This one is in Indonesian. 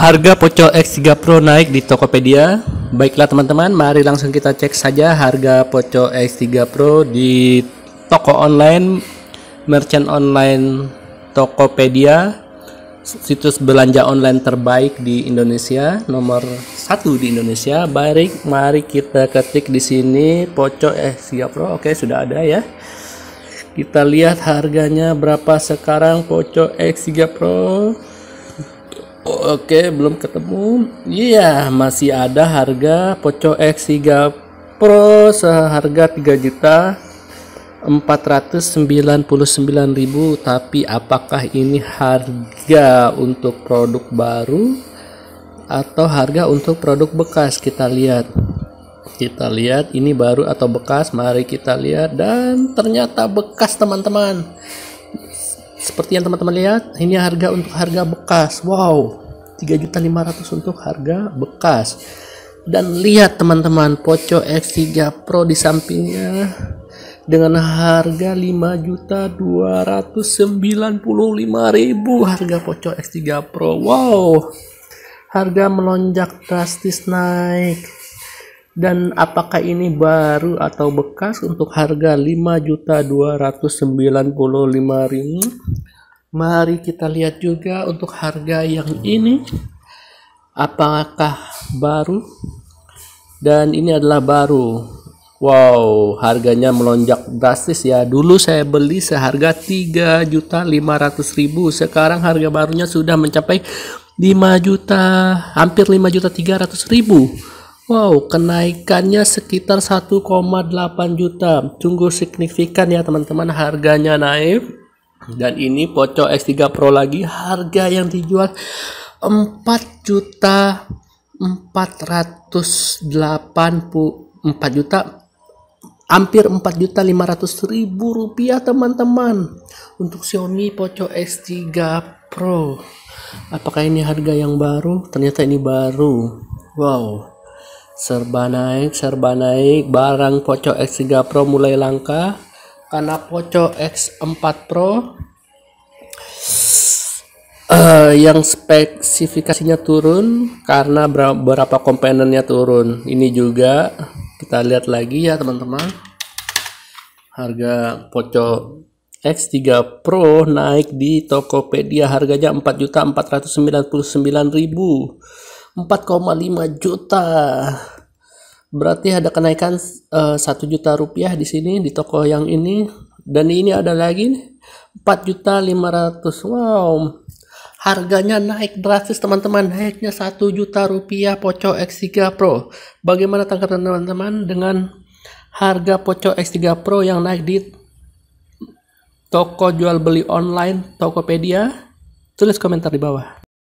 Harga Poco X3 Pro naik di Tokopedia. Baiklah teman-teman, mari langsung kita cek saja harga Poco X3 Pro di toko online, merchant online Tokopedia, situs belanja online terbaik di Indonesia, nomor satu di Indonesia. Baik, mari kita ketik di sini Poco X3 Pro. Oke, sudah ada ya. Kita lihat harganya berapa sekarang Poco X3 Pro. Oh, oke, okay, belum ketemu. Iya, yeah, masih ada harga Poco X3 Pro seharga 3 juta 499.000, tapi apakah ini harga untuk produk baru atau harga untuk produk bekas? Kita lihat. Kita lihat ini baru atau bekas, mari kita lihat dan ternyata bekas teman-teman seperti yang teman-teman lihat ini harga untuk harga bekas wow 3.500 untuk harga bekas dan lihat teman-teman Poco X3 Pro di sampingnya dengan harga 5.295.000 harga Poco X3 Pro wow harga melonjak drastis naik dan apakah ini baru atau bekas untuk harga 5.295.000 Mari kita lihat juga untuk harga yang ini apakah baru dan ini adalah baru Wow, harganya melonjak drastis ya. Dulu saya beli seharga 3.500.000, sekarang harga barunya sudah mencapai 5 juta, hampir 5 juta Wow, kenaikannya sekitar 1,8 juta. Sungguh signifikan ya teman-teman harganya naik. Dan ini Poco X3 Pro lagi harga yang dijual 4 juta 480 4 juta hampir 4 juta 500 ribu rupiah teman-teman untuk Xiaomi Poco X3 Pro apakah ini harga yang baru ternyata ini baru wow serba naik serba naik barang Poco X3 Pro mulai langka karena Poco X4 Pro uh, yang spesifikasinya turun karena beberapa komponennya turun ini juga kita lihat lagi ya teman-teman harga Poco X3 Pro naik di Tokopedia harganya 4.499.000 4,5 juta Berarti ada kenaikan eh, satu uh, juta rupiah di sini di toko yang ini dan ini ada lagi empat juta lima ratus. Wow, harganya naik drastis teman-teman naiknya satu juta rupiah Poco X3 Pro. Bagaimana tanggapan teman-teman dengan harga Poco X3 Pro yang naik di toko jual beli online Tokopedia? Tulis komentar di bawah.